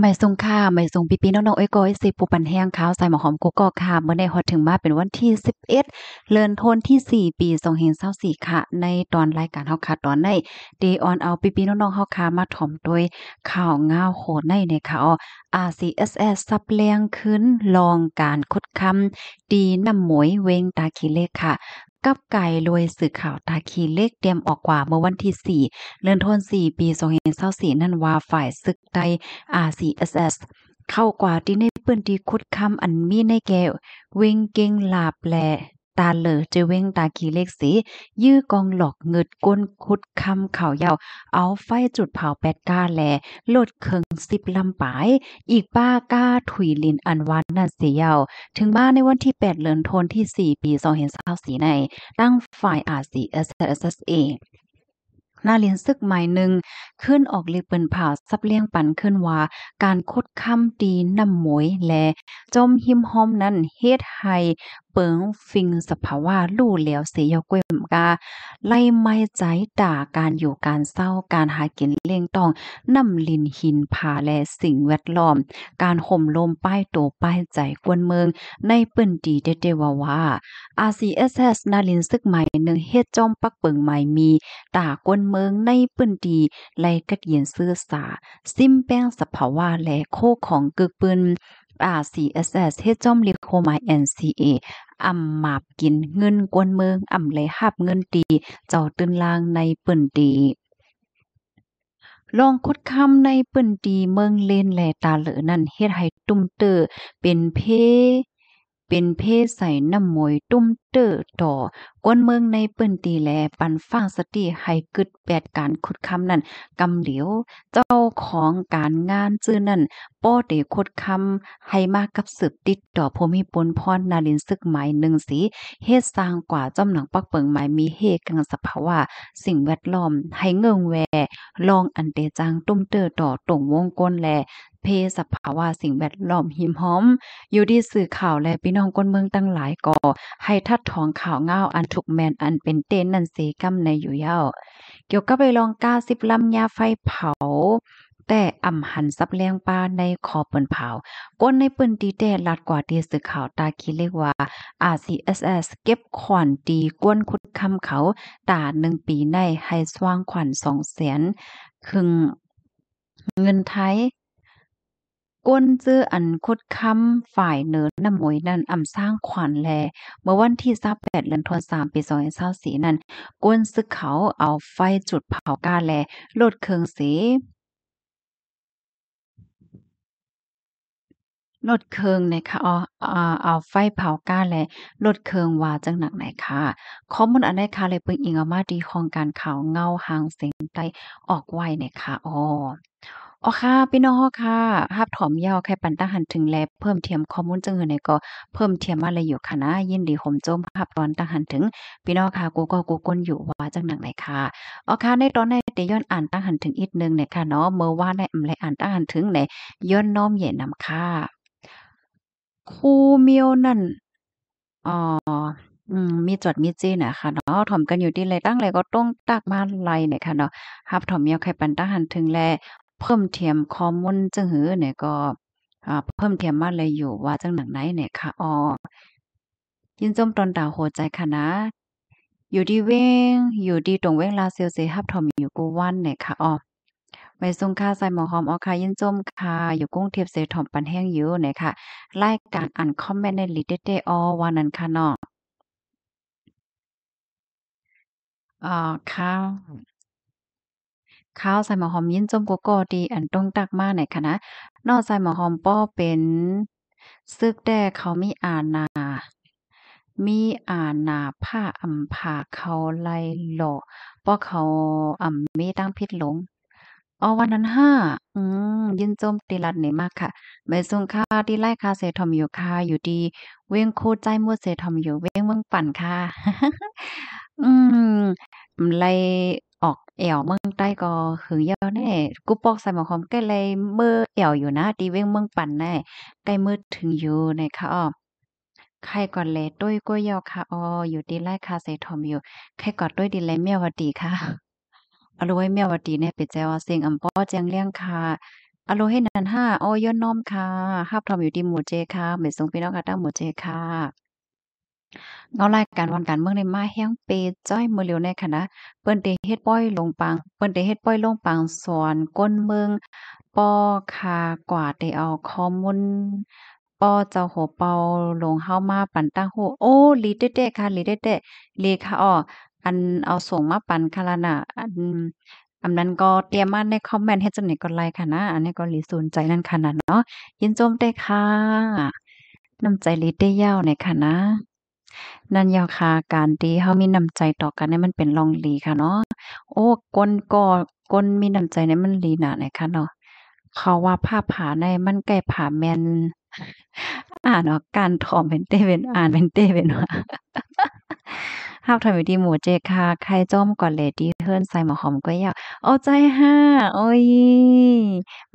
ไม่ทรงค่าไม่ทรงปีปีน้องๆเอ้ยก้อยสิปูปันแห้งขาวใส่หมอหอมกุกอกค่ะเมื่อในฮอตถึงมาเป็นวันที่11เลือนทนที่4ปีทรงเฮงเศร้าสี่ค่ะ ในตอนรายการเฮาค่ะตอนในเดออนเอาปีปีน้องๆเฮาค่ะมาถ่อมโดยข่าว ง้าวโหดในในค่ะ RCSS ซับเลียงขึ้นลองการคุดคำดีน้ำหมวยเวงตาขีเลขค่ะกับไก่ลวยสื่อข่าวตาคีเลขเตรียมออกกว่าเมื่อวันที่ 4เดือนธันวาคมปี2 0 2 4นั่นว่าฝ่ายศึกไต RCSS เข้ากว่าที่ในปื้นที่คุดคำอันมีในแก้วเวงเก่งลาบแลตาเหลอเจเวงตากีเลขสี ยื้อกองหลอกเงิดก้นคุดคำเข่ายาวเอาไฟจุดเผาแปดก้าแลโลดเคิงสิบลำปายอีกป้าก้าถุยลินอันวันน่นเสียาวถึงบ้านในวันที่แปดเลือนทนที่สี่ปีสองเห็นสาวสีใน ตั้งฝ่ายอาสีเอสเอสเอหน้าเรียนซึกใหม่หนึ่ง ขึ้นออกลีเปินผ่าซับเลี้ยงปันขึ้นว่าการคดคำดีน้ำหมวยและจมหิมหอมนั้นเฮ็ดใหเปิงฟิง สภาวะลู่เหลียวเสียกล้วยกาไล่ไม่ใจด่าการอยู่การเศร้าการหากินเลี้ยงต้องน้ำลินหินผาและสิ่ง แวดล้อม การห่มลม ป้ายโต ป้ายใจกวนเมือง ในปื้นดีเดเดวาวา RCSS นาลินซึกใหม่หนึ่งเฮ็ดจอมปักเปิงใหม่มีด่ากวนเมืองในปื้นดีไล่กัดเย็นสื้อสาซิมแป้งสภาวะและโคของกึกปืน RCSS เฮ็ดจอมลิโคมา NCA อ่ำหมาบกินเงินกวนเมืองอ่ำเลยหับเงินตีเจ้าตื่นลางในปืนตีลองคดคำในปืนตีเมืองเลนแลตาเหลือนั่นเฮ็ดให้ตุ้มเตอเป็นเพเป็นเพใส่น้ำมวยตุ้มเตอต่อก้นเมืองในเปิ้นตีแล ปันฟังสติให้กึดแปดการขุดคำนั่นกำเหลียว เจ้าของการงานจื้อนั่นป้อเตขุดคำให้มากกับสืบติดต่อพมิปนพรนาลินซึกหมายหนึ่งสี เฮ็ดสร้างกว่าจอมหนังปักเปิงหมายมีเฮกังสภาวะสิ่งแวดล้อม ให้เงองแว ลองอันเตจังตุ้มเตอต่อตรงวงกลนแล เพศสภาวะสิ่งแวดล้อมหิมหอมอยู่ดีสื่อข่าวและพี่น้องคนเมืองตั้งหลายก่อให้ทัดทองข่าวเงาอันถูกแมนอันเป็นเตนนันเสกำในอยู่เย้า เกี่ยวกับไปลองก้าสิบลำยาไฟเผา แต่อ่ำหันซับแรงปลาในคอเปิ่นเผาก้นในปืนตีแต่ลัดกว่าตีสื่อข่าวตาคิดเรียกว่า RCSS เก็บขวัญตีก้นคุดคำเขา ตาหนึ่งปีในให้สว่างขวัญสองแสนครึ่งเงินไทยก้นจื้ออันคดคํำฝ่ายเนินน้ำมวยนั่นอำสร้างขวัญแล เมื่อวันที่28เดือนธันวาคมปี2024นั้นก้นซึกเขาเอาไฟจุดเผากาแลโลดเครืองเสลดเคืองนะคะเอาเอาไฟเผาก้าและลดเคืองว่าจังหนักไหนคะข้อมูลอันไดค่ะเลยเปิงอิงเอามาดีของการข่าวเงาหางเสียงไตออกไว้นะคะอ๋ออ๋อค่ะพี่น้องค่ะฮับถอมยาวใครปันตาหันถึงแล เพิ่มเทียมข้อมูลจังหือหนก็เพิ่มเทียมอะไรอยู่ค่ะนะ ยินดีห่มโจมฮับตอนตาหันถึง พี่น้องค่ะ กูก็กูก้นอยู่ว่าจังหนังไหนค่ะอ๋อค่ะในตอนในเตย้อนอ่านตาหันถึงอีกนึงเนี่ยค่ะเนาะ เมื่อว่าในอำไรอ่านตาหันถึงในย้อนน้อมเหย่นำค่ะคูเมียวนั่นอ๋ออืม มีจดมีจีนะคะเนาะถ่อมกันอยู่ดีเลยตั้งเลยก็ต้องตักมาไลเนี่ยค่ะเนาะฮับถ่อมเมียวไข่ปันตั้งหันถึงแลเพิ่มเทียมข้อมูลจังหือเนี่ยก็เพิ่มเทียมมาเลยอยู่ว่าจังหนังไหนเนี่ย ค่ะออยินจมตอนดาวโหใจค่ะนะอยู่ดีเว้งอยู่ดีตรงเว้งลาเซียวเซฮับทอมอยู่กูวัน เนี่ยค่ะออไป้่งค่าใส่หมอหอมออค่ะ ยินจมค่ะ อยู่กุ้งเทียบเซทอมปันแห้งอยู่เนี่ยค่ะไล่การอ่านคอมเมนต์ในลิเดเตออวันนั้นค่ะน้องอ๋อค่ะข้าวใส่หมอหอมยิ้นจมกัวกอดี อันตรงตักมากไหนคะนะนอกใส่หมอหอมป้อเป็น ซึกแด้เขามีอานามีอานาผ้าอ่ำผ่าเขาไลหล่อป้อเขาอ่ำมีตั้งพิษหลงอ๋อวันนั้นห้าอืมยินจมตีรัดเนี่ยมากค่ะไม่ทรงค่าที่ไล่ค่าเสทอมอยู่ค่ะอยู่ดี เว้งโคตรใจมวดเสทอมอยู่เว้งเมืองปั่นค่ะอืมไลออกเอวเมืองใต้ก็หึงเยาแน่กูปอกใส่หมอคอมใกล้เลยเมื่อเอวอยู่นะตีเว้งเมืองปั่นแน่ใกล้มืดถึงอยู่ในคะอ้อใครก่อนเลยด้วยก้วยยอค่ะอ้ออยู่ดีไล่คาเสทอมอยู่ใครก่อนด้วยดีไลเมียวดีค่ะอรุ้ยเมียวดีเนี่ยเป็นเจ้าเสียงอัมป้อเจงเลี้ยงค่ะอรุให้นันห้าอ้อยย้อนน้อมค่ะฮับทอมอยู่ดีหมู่เจค่ะเหมือนทรงพี่น้องค่ะตั้งหมู่เจค่ะเงารายการวันการเมืองในมาแห้งเปจ้อยมือเียวในคณะ เปิ้นเตเฮ็ดป้อยลงปัง เปิ้นเตเฮ็ดป้อยลงปังสอนก้นเมืองปอคากว่าเตเอาข้อมูลปอเจ้าหัวเปา ลงเฮามาปั่นตั้งหูโอ้ลีเต้ๆค่ะลีเต้ๆเลค่ะอ้ออันเอาส่งมาปั่นคารานะอันอันนั้นก็เตรียมมาในคอมเมนต์ให้จังไหนก็ไลค์ค่ะนะอันนี้ก็รีสูนใจนั่นขนาดเนาะยินโจมได้ค่ะ น้ำใจลีเต้ยาวในค่ะนะนั่นยาวค่ะการดีเฮามีน้ำใจต่อกันนี่มันเป็นรองลีค่ะเนาะ โอ้กนก่อกน มีน้ำใจนี่มันลีหนาเหยค่ะเนาะ เขาว่าผ้าผ่าในมันใกล้ผาแมนอ่านออกการถอมเป็นเต้เป็น อ่านเป็นเต้เป็นว่าห้าทำอยู่ดีหมูเจค่ะ ใครจ้อมก่อนเลดี้เฮิร์นใส่หมอหอมก็อยากเอาใจห้าโอ้ย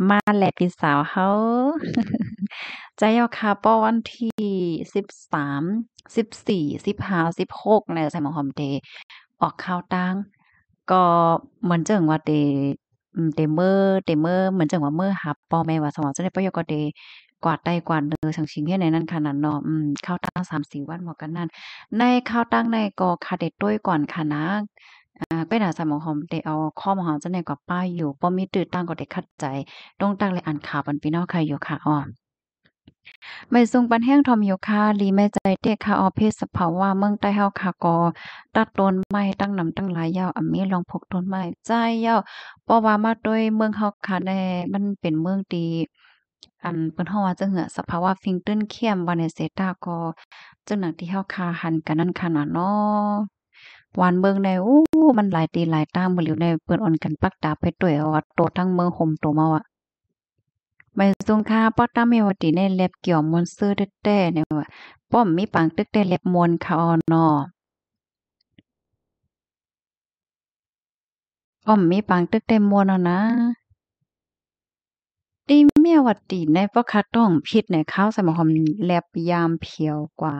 มาแหละพี่สาวเขาใจเอาค่ะป้อวันที่สิบสาม สิบสี่ สิบห้า สิบหกในใส่หมอหอมเดออกข้าวตั้งก็เหมือนเจิงว่าเดเดเมอร์เดเมอร์เหมือนจังว่าเมื่อหับปอแม่ว่าสมองจะได้ประโยชน์ก็เดกวาดได้กวาดเนอชังชิงเฮ็ดในนั้นขนาดเนาะอืมข้าวตั้งสามสี่วันหมอกันนั่นในข้าวตั้งในก็คาเด็ดด้วยก่อนค่ะนะอ่าก็น่าสมองหอมเดเอาข้อมหอมจะในกว่าป้ายอยู่ป้อมีตื่นตั้งก็เด็กคัดใจ ต้องตั้งเลยอ่านข่าวบนพี่น้องใครอยู่ค่ะอ๋อไม่ซุงปันแห้งทอมอยู่ค่ะลีไม่ใจเี้ยค่ะออเพศสภาวะเมืองใต้เฮาค่ะกอ ตัดต้นไม้ตั้งนำตั้งหลายยาวอ่มีลองพกต้นไม้ใจยาวเพราะว่ามาด้วยเมืองเฮาค่ะแน่มันเป็นเมืองดี อันเปิ้นเฮาว่าจะเหือสภาวะฟิงตึ้นเข้มวันเซตากอจังหนักที่เฮาค่าหันกันนั่นขนาดเนาะวันเบิ่งในอู้มันหลายตีหลายตามบ่หลิวในเปิ้นอ่อนกันปักตาไปตวยวัาโตทั้งเมืองห่มโตมาว่ะไม่ทรงค่าป้อตั้มเมวติในเล็บเกี่ยวมวนซื้อเต้เนี่ยว่าป้อมมีปังตึกได้เล็บมวนคาอนอป้อมมีปังตึกได้มวนอนะดีเมียวดตีในพ่อคาดต้องผิดในข้าวใส่หมอมแลบยามเพียวกว่า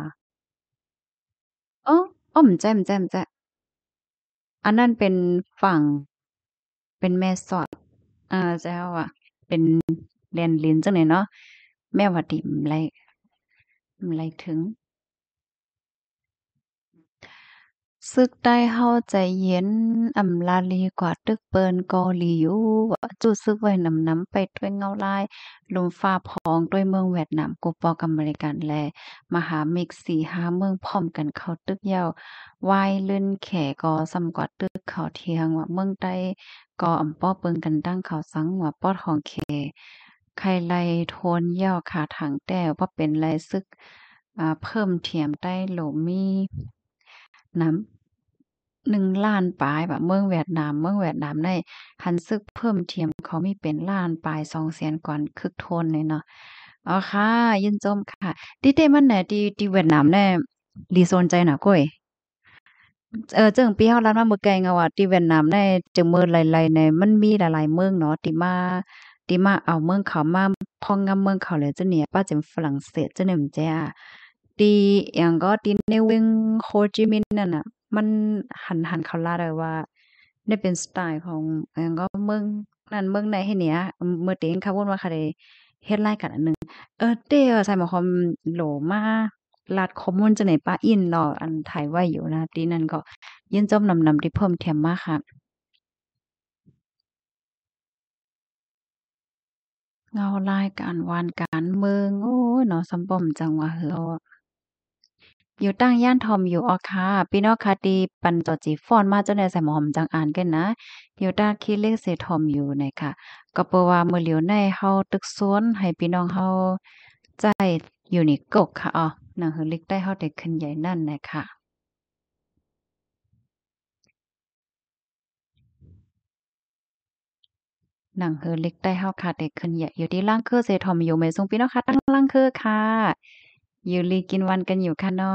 เอออ้อมแจ่มแจ่มแจ่อันนั้นเป็นฝั่ง เป็นแม่สอดอ่าแจ้วอ่ะ เป็นแลนลินจังไหนเนาะแม่ว่าดิมไรไรถึง ซึกได้เฮาใจเย็นอ่ำลาลีกว่า ตึกเปินกอหลิวจู่ซึกไว้นำน้ำไปด้วยเงาลายลมฟ้าพอง ด้วยเมืองเวียดนามกูปอกอเมริกันแลมหาเมกสี่ห้าเมืองพร้อมกันเข้าตึกเยาวายลื่นแข่กอซ้ำกว่าตึกเขาเทียง ว่าเมืองใต้กออ่ำป้อเปิงกันตั้งเขาสังว่าป้อทองแขใข่ไลโทนเย่าขาถังแต้วเพราะเป็นไรซึกเพิ่มเทียมใต้โหลมีน้ำหนึ่งล้านปลายแบบเมืองเวียดนามเมืองเวียดนามได้หันซึกเพิ่มเทียมเขามีเป็นล้านปลายสองแสนก่อน คึกทนเลยเนาะอ๋อค่ะยินจมค่ะดีเตมันไหนดีดีเวียดนามเนี่ยดีโซนใจหนาก้อยเออเจิงปีเฮาร้านมาเมือไกลเงาว่าที่เวียดนามี่ยจึงเมืองหลายๆเนมันมีหลาย ๆ เมืองเนาะที่มาดีมาเอาเมืองเขามาพองงาาเมืองเขาเลยเจ้าเนี่ย ป้าเจมฝรั่งเศสเจ้าเนี่ยมันจ้าดีอย่างก็ดีในเวงโฮจิมิน์นั่นน่ะมันหันหันเขาลาเลยว่า ได้เป็นสไตล์ของอย่างก็เมืองนั่นเมืองไหนให้เนี่ยเมื่อเต็งเขาวนว่าครเฮ็ดไล่กันอันหนึ่งเออเด้อใส่หมอคอมโหลมาลาดคอมมอนจะไหนป้าอินรออันถ่ายไว้อยู่นะดีนั่นก็ยื่นจมนำนำที่เพิ่มเทียมมากค่ะเงารายการวานการเมืองโอ้หนอสำบ่มจังวะาเฮออยู่ตั้งย่านทอมอยู่ออค่ะพี่น้องค่ะดีปันจอจีฟอนมาเจ้าในใส่หมอมจังอ่านกันนะ อยู่ตั้งคิดเลขเสทอมอยู่ในค่ะ ก็เปว่ามือเหลียวในเฮาตึกสวนให้พี่น้องเฮาใจอยู่นี่กกค่ะอ๋อหนังหือลิกได้เฮาเด็กขึ้นใหญ่นั่นนะค่ะหนังเือเล็กได้เฮาคาดเด็กขึ้นใหญ่อยู่ที่ล่างคือเซทอมอยู่เมซุงพี่น้องค่ะตั้งล่างคือค่ะ อยู่ลีกินวันกันอยู่ค่ะนอ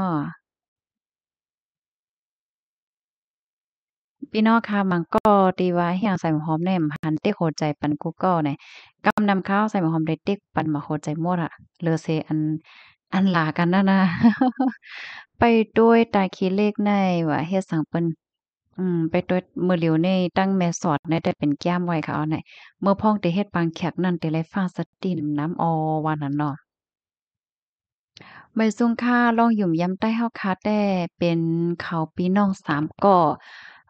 พี่น้องค่ะ มังก็ตีว่าเฮียงใส่หมอมแนมหันเต็กโหใจปันกูก็เนี่ยกำนำข้าวใส่หมอมได้เต็กปันมาโหใจมดอะเลอเซอันอันหลากันนะนะ ไปด้วยตาคีเลขในว่าเฮ็ดสังเปิ้นอืมไปตัวมือเหลียวในตั้งแม่สอดในแต่เป็นแก้มไว้ค่ะเอาไหนเมื่อพ่องเตเฮ็ดปางแขกนั่นเตไรฟ้าสตินน้ำอวันนั้นเนาะใบซุงค่าลองหยุ่มย้ำใต้เฮาคาแต่ เป็นเขาปีน้องสามก่อ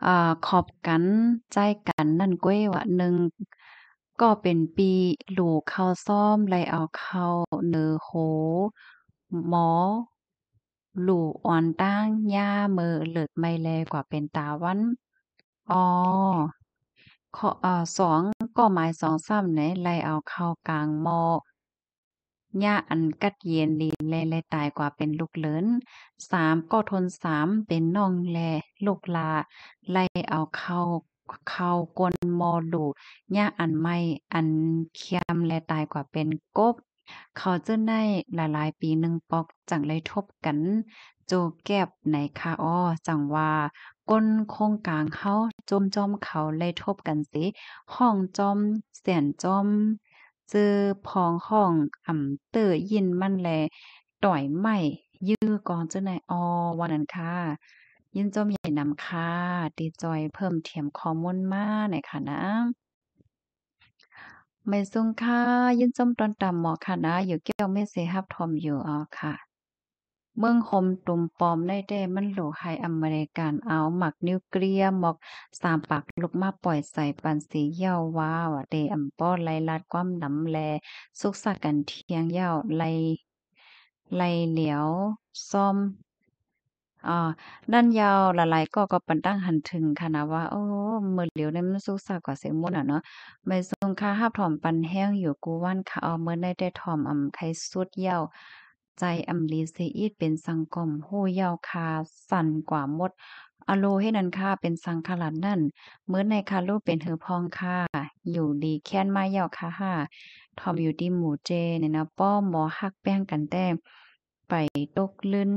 อ่า ขอบกันใจกันนั่นก้วยวะหนึ่ง ก็เป็นปีหลูเข้าซ่อมไรเอาเข้าเนื้อโห หมอหลู่อ่อนตั้งย่าเมอเลิดไม่แลกว่าเป็นตาวันอ๋อข้ออสองก็หมายสองซ้ำไหนไลเอาเข้ากลางมอย่าอันกัดเย็นลีแลแลตายกว่าเป็นลูกเลินสามก็ทนสาม เป็นน้องแลลูกลาไลเอาเข้าเข้ากลนมอดูย่าอันไม่อันเคียมแลตายกว่าเป็นกบเขาเจ้อในหลายๆปีหนึ่งปอก จังเลยทบกัน โจแก็บในค่อ้อจังว่าก้นโครงกลางเขาจมจอมเขาเลยทบกันสิ ห้องจอมเสียนจอมเจอพองห้องอ่ำเต้อยินมันแลต่อยไม้ยื้อกองเจ้าในออวัานั้นค่ะ ยินจอมใหญ่นำค่ะตีจอยเพิ่มเติมข้อมูลมาหนค่ะนะไม่ซุ่งค่ายินส้มตอนต่ำหมอค่ะนะอยู่เกี้ยวไม่เสียฮับทอมอยู่อ๋อค่ะ เมืองคมตุ่มปอมได้แต่มันโหลไฮอเมริกันเอาหมักนิวเคลียร์หมอกสามปากลูกมาปล่อยใส่ปันสีเย้าว้าวเดอัมป้อไลลัดความน้ำแล สุกสักกันเทียงเย้าไล ไลเหลียวซ่อม อ่าดัานยาวละลายก็ก็ปันตั้งหันถึงค่ะนะว่า โอ้เมื่อเหลียวในมันสู้สากกว่าเสียงมุดอ่ะเนาะไม่ทรงค่าห้าถ่อมปันแห้งอยู่กูว่านค่ะเอาเมื่อได้แต่ถ่อมอ่ำใครสุดเย้าใจอำลีเยอีดเป็นสังกมหู้เย้าคาสั่นกว่ามดอโลให้นันค่าเป็นสังขลัดนั่น เมื่อในคาลูกเป็นเธอพองค่าอยู่ดีแค้นมาเย้าคาห้า่อมอยู่ดีหมูเจเนี่ยนะป้อมหมอฮักแป้งกันแต้มไปตกลื่น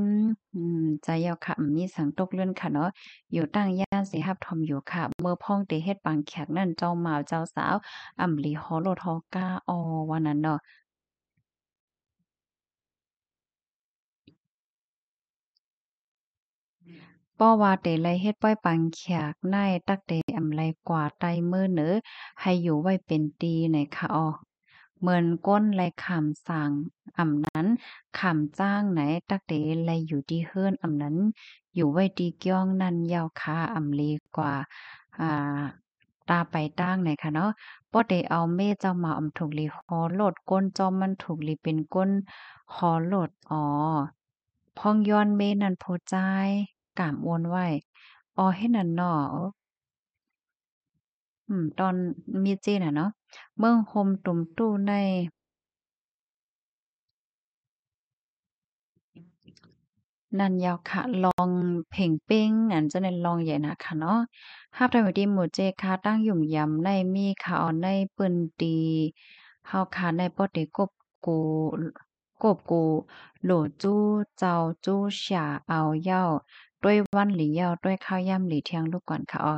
อืมใจยาค่ะ มีสังตกลื่นค่ะเนาะอยู่ตั้งย่านสีหับทอมอยู่ค่ะ เมื่อพ้องเตเฮ็ดปังแขกนั่นเจ้าหมาวเจ้าสาว อำลีฮอโลทอก้าออวันนั้นเนาะป้อว่าเตไลเฮ็ดป้อยปังแขกานตักเตอำไลกว่าไตมือเนือให้อยู่ไว้เป็นตีในค่ะออเหมือนก้นไรลขำสั่งอ่ำนั้นขำจ้างไหนตักเดไรอยู่ที่เฮือนอ่ำนั้น อยู่ไว้ตีเกี้ยงนั่นยาวคาอ่ำเลกว่า อ่า ตาไปตั้งไหนคะเนาะป้อเดเอาเมเจ้ามาอ่ำถูกลีฮอโหลดก้นจอมมันถูกลีเป็นก้นฮอโหลดอ๋อพองย้อนเมนันโพใจกามอวนไว้อ๋อให้นันเนาะอืม ตอนมีจีนอะเนาะเมืองโฮมตุ่มตู้ ใน นั่นยาวค่ะ ลองเพ่งเป้ง อันเจะในลองใหญ่นะค่ะ เนาะภาพได้ว้ดีหมู่เจค่ะตั้งหยุ่มยำในมีค่ะอนในปืนตีเฮาค่ะในป้อเกบ กูกบกูโหลจู้เจ้าจู้ฉ่าเอาเย้าด้วยวันหลีเย้าด้วยข้าวย่ำหลีเที่ยงลูกก่อนค่ะออ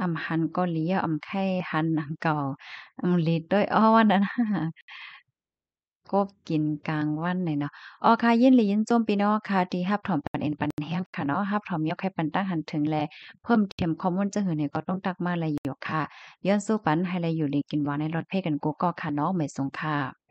อำหันก็เลีอำไข่หันหนังเก่าอำลิดด้วยอ้อวันนั้นกบกินกลางวันหน่อยเนาะอ๋อค่ะยินหลียินจมปีนอค่ะที่ฮับถอมปันเอ็นปันแห้งค่ะเนาะฮับถอมยกให้ปันตั้งหันถึงแลเพิ่มเติมคอมมอนจะหือเนี่ยก็ต้องตักมาเลยอยู่ค่ะ ย้อนสู้ปันให้เลยอยู่ลีกินวานในรถเพ่กันกูก็ค่ะเนาะไม่สงค่ะ